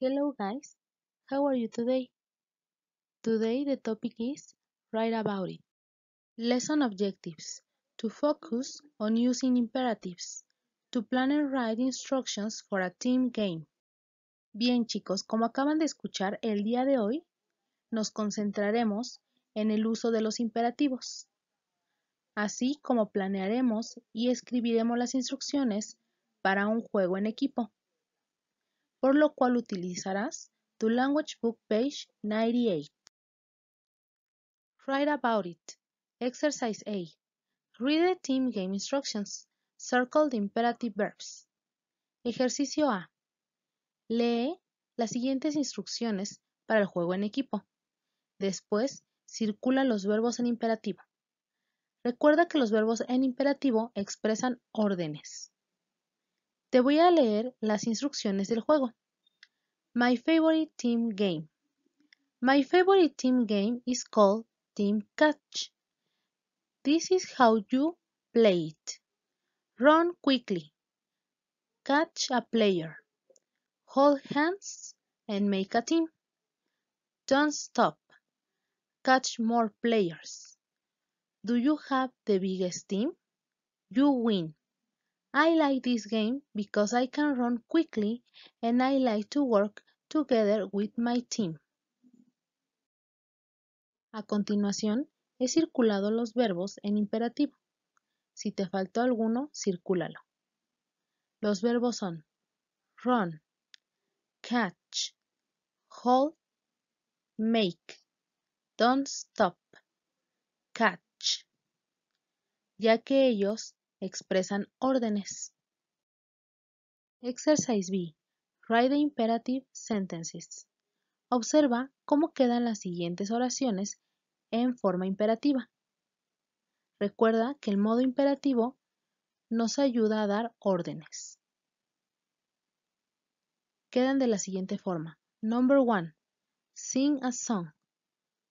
Hello guys, how are you today? Today the topic is Write about it. Lesson objectives. To focus on using imperatives. To plan and write instructions for a team game. Bien chicos, como acaban de escuchar, el día de hoy nos concentraremos en el uso de los imperativos, así como planearemos y escribiremos las instrucciones para un juego en equipo por lo cual utilizarás tu Language Book Page 98. Write about it. Exercise A. Read the team game instructions. Circle the imperative verbs. Ejercicio A. Lee las siguientes instrucciones para el juego en equipo. Después, circula los verbos en imperativo. Recuerda que los verbos en imperativo expresan órdenes. Te voy a leer las instrucciones del juego. My favorite team game. My favorite team game is called Team Catch. This is how you play it. Run quickly. Catch a player. Hold hands and make a team. Don't stop. Catch more players. Do you have the biggest team? You win. I like this game because I can run quickly and I like to work together with my team. A continuación, he circulado los verbos en imperativo. Si te faltó alguno, circúlalo. Los verbos son run, catch, hold, make, don't stop, catch. Ya que ellos expresan órdenes. Exercise B. Write imperative sentences. Observa cómo quedan las siguientes oraciones en forma imperativa. Recuerda que el modo imperativo nos ayuda a dar órdenes. Quedan de la siguiente forma. Number one, Sing a song.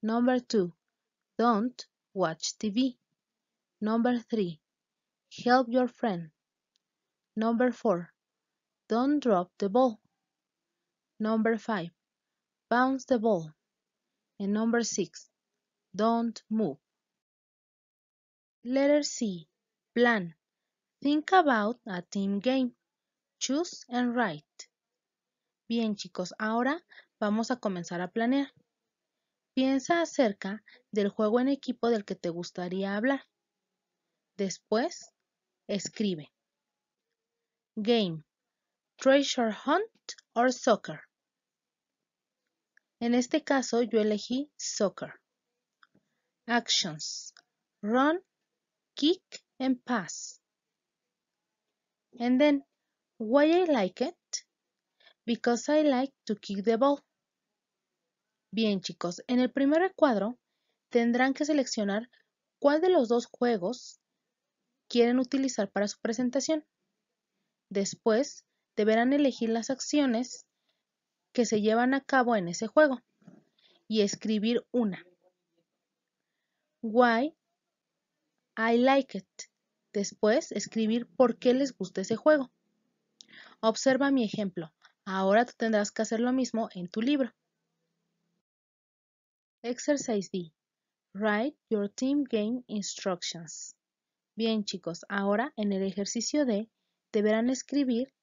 Number 2. Don't watch TV. Number 3. Help your friend. Number 4. Don't drop the ball. Number 5. Bounce the ball. And number 6. Don't move. Letter C. Plan. Think about a team game. Choose and write. Bien chicos, ahora vamos a comenzar a planear. Piensa acerca del juego en equipo del que te gustaría hablar. Después, Escribe. Game. Treasure Hunt or Soccer. En este caso yo elegí Soccer. Actions. Run, kick and pass. And then, why I like it? Because I like to kick the ball. Bien chicos, en el primer cuadro tendrán que seleccionar cuál de los dos juegos quieren utilizar para su presentación. Después, deberán elegir las acciones que se llevan a cabo en ese juego y escribir una. Why I like it. Después, escribir por qué les gusta ese juego. Observa mi ejemplo. Ahora tú tendrás que hacer lo mismo en tu libro. Exercise D. Write your team game instructions. Bien chicos, ahora en el ejercicio D deberán escribir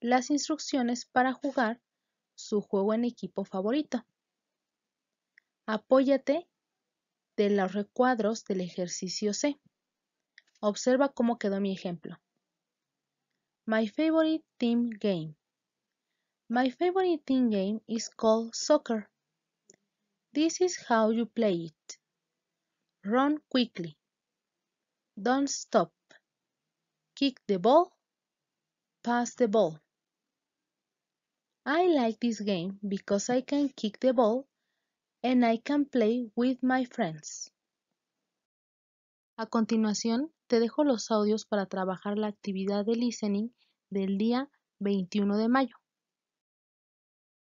las instrucciones para jugar su juego en equipo favorito. Apóyate de los recuadros del ejercicio C. Observa cómo quedó mi ejemplo. My favorite team game. My favorite team game is called soccer. This is how you play it. Run quickly. Don't stop. Kick the ball. Pass the ball. I like this game because I can kick the ball and I can play with my friends. A continuación, te dejo los audios para trabajar la actividad de listening del día 21 de mayo.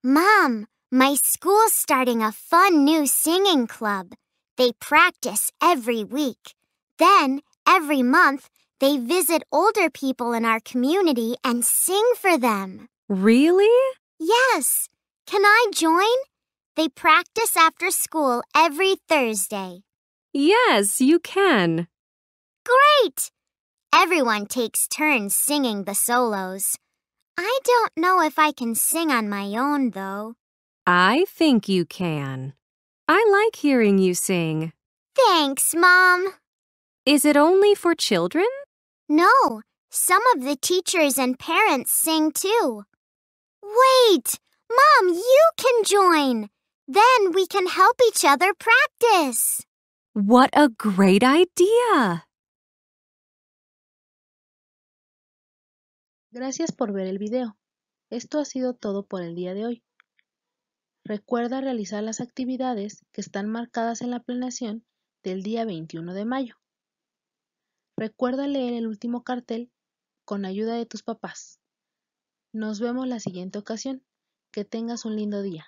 Mom, my school's starting a fun new singing club. They practice every week. Then Every month, they visit older people in our community and sing for them. Really? Yes. Can I join? They practice after school every Thursday. Yes, you can. Great! Everyone takes turns singing the solos. I don't know if I can sing on my own, though. I think you can. I like hearing you sing. Thanks, Mom. Is it only for children? No, some of the teachers and parents sing too. Wait! Mom, you can join! Then we can help each other practice. What a great idea! Gracias por ver el video. Esto ha sido todo por el día de hoy. Recuerda realizar las actividades que están marcadas en la planeación del día 21 de mayo. Recuerda leer el último cartel con ayuda de tus papás. Nos vemos la siguiente ocasión. Que tengas un lindo día.